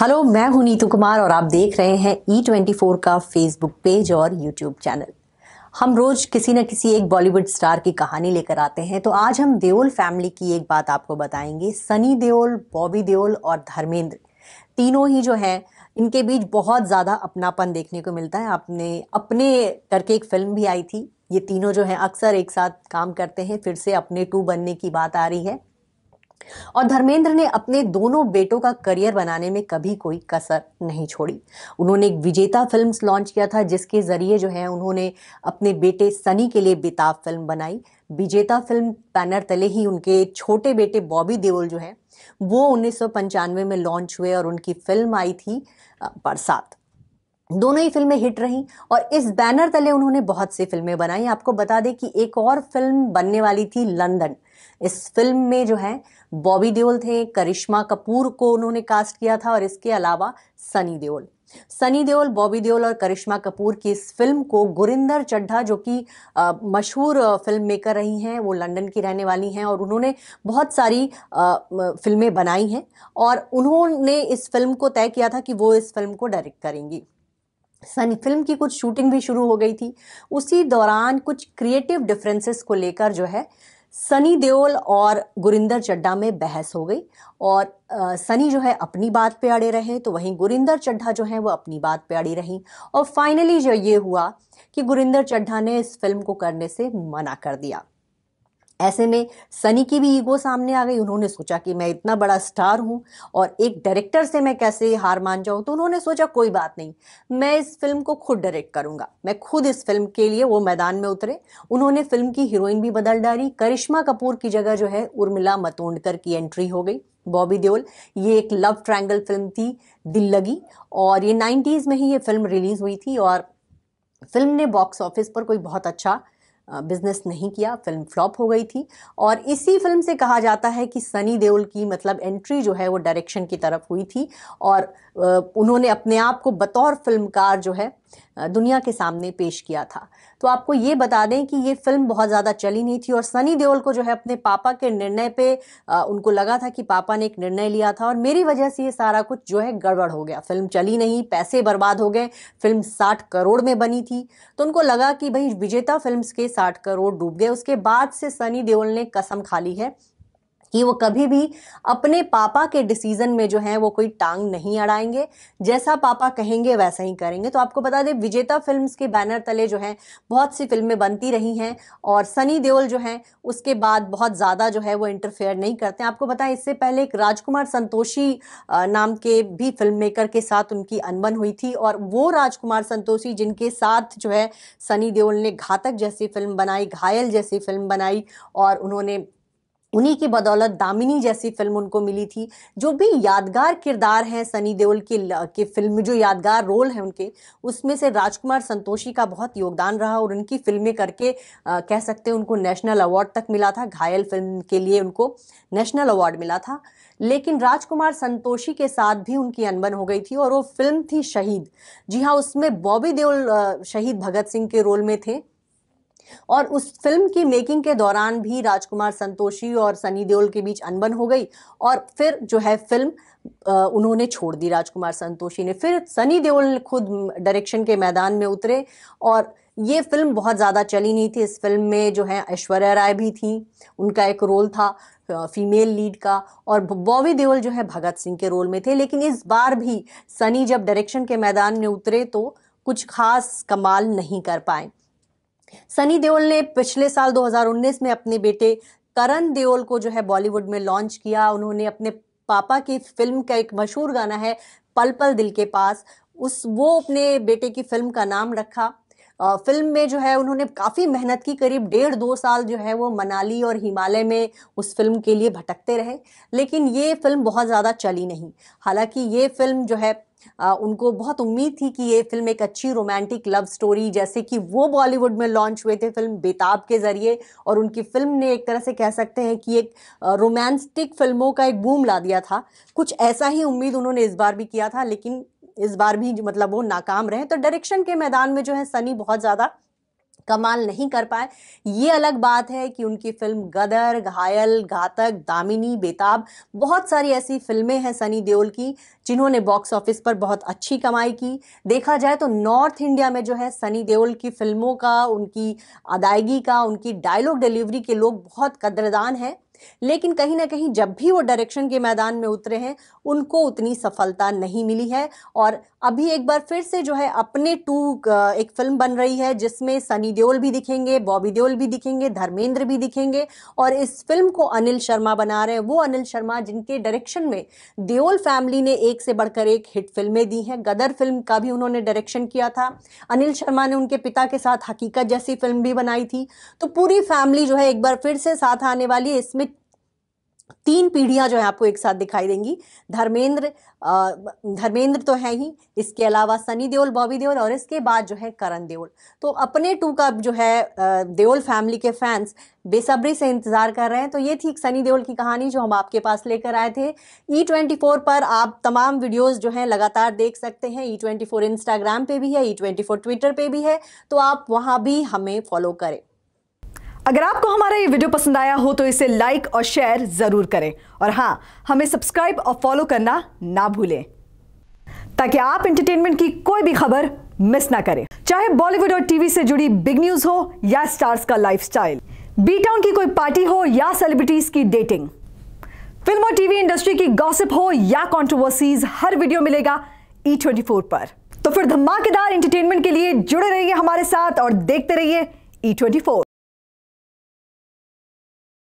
hello मैं हूं नीतू कुमार और आप देख रहे हैं ई ट्वेंटी फोर का फेसबुक पेज और यूट्यूब चैनल हम रोज किसी न किसी एक बॉलीवुड स्टार की कहानी लेकर आते हैं तो आज हम देओल फैमिली की एक बात आपको बताएंगे सनी देओल बॉबी देओल और धर्मेंद्र तीनों ही जो हैं इनके बीच बहुत ज़्यादा अपनापन देखने को मिलता है आपने अपने करके एक फिल्म भी आई थी ये तीनों जो हैं अक्सर एक साथ काम करते हैं फिर से अपने टू बनने की बात आ रही है और धर्मेंद्र ने अपने दोनों बेटों का करियर बनाने में कभी कोई कसर नहीं छोड़ी उन्होंने एक विजेता फिल्म लॉन्च किया था जिसके ज़रिए जो है उन्होंने अपने बेटे सनी के लिए बेताब फिल्म बनाई विजेता फिल्म बैनर तले ही उनके छोटे बेटे बॉबी देओल जो हैं वो उन्नीस में लॉन्च हुए और उनकी फिल्म आई थी बरसात दोनों ही फिल्में हिट रहीं और इस बैनर तले उन्होंने बहुत सी फिल्में बनाई आपको बता दें कि एक और फिल्म बनने वाली थी लंदन इस फिल्म में जो है बॉबी देओल थे करिश्मा कपूर को उन्होंने कास्ट किया था और इसके अलावा सनी देओल सनी देओल बॉबी देओल और करिश्मा कपूर की इस फिल्म को गुरिंदर चड्ढा जो कि मशहूर फिल्म मेकर रही हैं वो लंदन की रहने वाली हैं और उन्होंने बहुत सारी फिल्में बनाई हैं और उन्होंने इस फिल्म को तय किया था कि वो इस फिल्म को डायरेक्ट करेंगी सनी फिल्म की कुछ शूटिंग भी शुरू हो गई थी उसी दौरान कुछ क्रिएटिव डिफरेंसेस को लेकर जो है सनी देओल और गुरिंदर चड्ढा में बहस हो गई और आ, सनी जो है अपनी बात पे अड़े रहे तो वहीं गुरिंदर चड्ढा जो है वो अपनी बात पे अड़ी रही और फाइनली जो ये हुआ कि गुरिंदर चड्ढा ने इस फिल्म को करने से मना कर दिया ऐसे में सनी की भी ईगो सामने आ गई उन्होंने सोचा कि मैं इतना बड़ा स्टार हूँ और एक डायरेक्टर से मैं कैसे हार मान जाऊँ तो उन्होंने सोचा कोई बात नहीं मैं इस फिल्म को खुद डायरेक्ट करूँगा मैं खुद इस फिल्म के लिए वो मैदान में उतरे उन्होंने फिल्म की हीरोइन भी बदल डाली करिश्मा कपूर की जगह जो है उर्मिला मतोंडकर की एंट्री हो गई बॉबी देओल ये एक लव ट्रायंगल फिल्म थी दिल लगी और ये नाइन्टीज़ में ही ये फिल्म रिलीज़ हुई थी और फिल्म ने बॉक्स ऑफिस पर कोई बहुत अच्छा बिजनेस नहीं किया फिल्म फ्लॉप हो गई थी और इसी फिल्म से कहा जाता है कि सनी देओल की मतलब एंट्री जो है वो डायरेक्शन की तरफ हुई थी और उन्होंने अपने आप को बतौर फिल्मकार जो है दुनिया के सामने पेश किया था तो आपको ये बता दें कि ये फिल्म बहुत ज़्यादा चली नहीं थी और सनी देओल को जो है अपने पापा के निर्णय पे उनको लगा था कि पापा ने एक निर्णय लिया था और मेरी वजह से ये सारा कुछ जो है गड़बड़ हो गया फिल्म चली नहीं पैसे बर्बाद हो गए फिल्म साठ करोड़ में बनी थी तो उनको लगा कि भाई विजेता फिल्म के साठ करोड़ डूब गए उसके बाद से सनी देओल ने कसम खा ली है कि वो कभी भी अपने पापा के डिसीजन में जो है वो कोई टांग नहीं अड़ाएंगे जैसा पापा कहेंगे वैसा ही करेंगे तो आपको बता दें विजेता फिल्म्स के बैनर तले जो है बहुत सी फिल्में बनती रही हैं और सनी देओल जो हैं उसके बाद बहुत ज़्यादा जो है वो इंटरफेयर नहीं करते आपको बताएं इससे पहले एक राजकुमार संतोषी नाम के भी फिल्म मेकर के साथ उनकी अनबन हुई थी और वो राजकुमार संतोषी जिनके साथ जो है सनी देओल ने घातक जैसी फिल्म बनाई घायल जैसी फिल्म बनाई और उन्होंने उन्हीं की बदौलत दामिनी जैसी फिल्म उनको मिली थी जो भी यादगार किरदार हैं सनी देओल के के फिल्म में जो यादगार रोल हैं उनके उसमें से राजकुमार संतोषी का बहुत योगदान रहा और उनकी फिल्में करके आ, कह सकते हैं उनको नेशनल अवार्ड तक मिला था घायल फिल्म के लिए उनको नेशनल अवार्ड मिला था लेकिन राजकुमार संतोषी के साथ भी उनकी अनबन हो गई थी और वो फिल्म थी शहीद जी हाँ उसमें बॉबी देओल शहीद भगत सिंह के रोल में थे और उस फिल्म की मेकिंग के दौरान भी राजकुमार संतोषी और सनी देओल के बीच अनबन हो गई और फिर जो है फिल्म उन्होंने छोड़ दी राजकुमार संतोषी ने फिर सनी देओल खुद डायरेक्शन के मैदान में उतरे और ये फिल्म बहुत ज़्यादा चली नहीं थी इस फिल्म में जो है ऐश्वर्या राय भी थी उनका एक रोल था फीमेल लीड का और बॉबी देओल जो है भगत सिंह के रोल में थे लेकिन इस बार भी सनी जब डायरेक्शन के मैदान में उतरे तो कुछ खास कमाल नहीं कर पाए सनी देओल ने पिछले साल 2019 में अपने बेटे करण देओल को जो है बॉलीवुड में लॉन्च किया उन्होंने अपने पापा की फिल्म का एक मशहूर गाना है पल पल दिल के पास उस वो अपने बेटे की फिल्म का नाम रखा आ, फिल्म में जो है उन्होंने काफ़ी मेहनत की करीब डेढ़ दो साल जो है वो मनाली और हिमालय में उस फिल्म के लिए भटकते रहे लेकिन ये फिल्म बहुत ज़्यादा चली नहीं हालांकि ये फिल्म जो है आ, उनको बहुत उम्मीद थी कि ये फिल्म एक अच्छी रोमांटिक लव स्टोरी जैसे कि वो बॉलीवुड में लॉन्च हुए थे फिल्म बेताब के ज़रिए और उनकी फिल्म ने एक तरह से कह सकते हैं कि एक रोमांटिक फिल्मों का एक बूम ला दिया था कुछ ऐसा ही उम्मीद उन्होंने इस बार भी किया था लेकिन इस बार भी मतलब वो नाकाम रहे तो डायरेक्शन के मैदान में जो है सनी बहुत ज़्यादा कमाल नहीं कर पाए ये अलग बात है कि उनकी फिल्म गदर घायल घातक दामिनी बेताब बहुत सारी ऐसी फिल्में हैं सनी देओल की जिन्होंने बॉक्स ऑफिस पर बहुत अच्छी कमाई की देखा जाए तो नॉर्थ इंडिया में जो है सनी देओल की फिल्मों का उनकी अदायगी का उनकी डायलॉग डिलीवरी के लोग बहुत कदरदान हैं लेकिन कहीं ना कहीं जब भी वो डायरेक्शन के मैदान में उतरे हैं उनको उतनी सफलता नहीं मिली है और अभी एक बार फिर से जो है अपने टू एक फिल्म बन रही है जिसमें सनी देओल भी दिखेंगे बॉबी देओल भी दिखेंगे धर्मेंद्र भी दिखेंगे और इस फिल्म को अनिल शर्मा बना रहे हैं वो अनिल शर्मा जिनके डायरेक्शन में देओल फैमिली ने एक से बढ़कर एक हिट फिल्में दी हैं गदर फिल्म का भी उन्होंने डायरेक्शन किया था अनिल शर्मा ने उनके पिता के साथ हकीकत जैसी फिल्म भी बनाई थी तो पूरी फैमिली जो है एक बार फिर से साथ आने वाली है इसमें तीन पीढ़ियां जो है आपको एक साथ दिखाई देंगी धर्मेंद्र धर्मेंद्र तो है ही इसके अलावा सनी देओल बॉबी देओल और इसके बाद जो है करण देओल तो अपने टू का जो है देओल फैमिली के फैंस बेसब्री से इंतज़ार कर रहे हैं तो ये थी सनी देओल की कहानी जो हम आपके पास लेकर आए थे ई ट्वेंटी फोर पर आप तमाम वीडियोज़ जो है लगातार देख सकते हैं ई ट्वेंटी फोर इंस्टाग्राम पर भी है ई ट्वेंटी फोर ट्विटर पर भी है तो आप वहाँ भी हमें फॉलो करें अगर आपको हमारा ये वीडियो पसंद आया हो तो इसे लाइक और शेयर ज़रूर करें और हाँ हमें सब्सक्राइब और फॉलो करना ना भूलें ताकि आप इंटरटेनमेंट की कोई भी खबर मिस ना करें चाहे बॉलीवुड और टीवी से जुड़ी बिग न्यूज़ हो या स्टार्स का लाइफस्टाइल बी टाउन की कोई पार्टी हो या सेलिब्रिटीज़ की डेटिंग फिल्म और टीवी इंडस्ट्री की गॉसिप हो या कॉन्ट्रोवर्सीज हर वीडियो मिलेगा ई ट्वेंटी फोर पर तो फिर धमाकेदार एंटरटेनमेंट के लिए जुड़े रहिए हमारे साथ और देखते रहिए ई ट्वेंटी फोर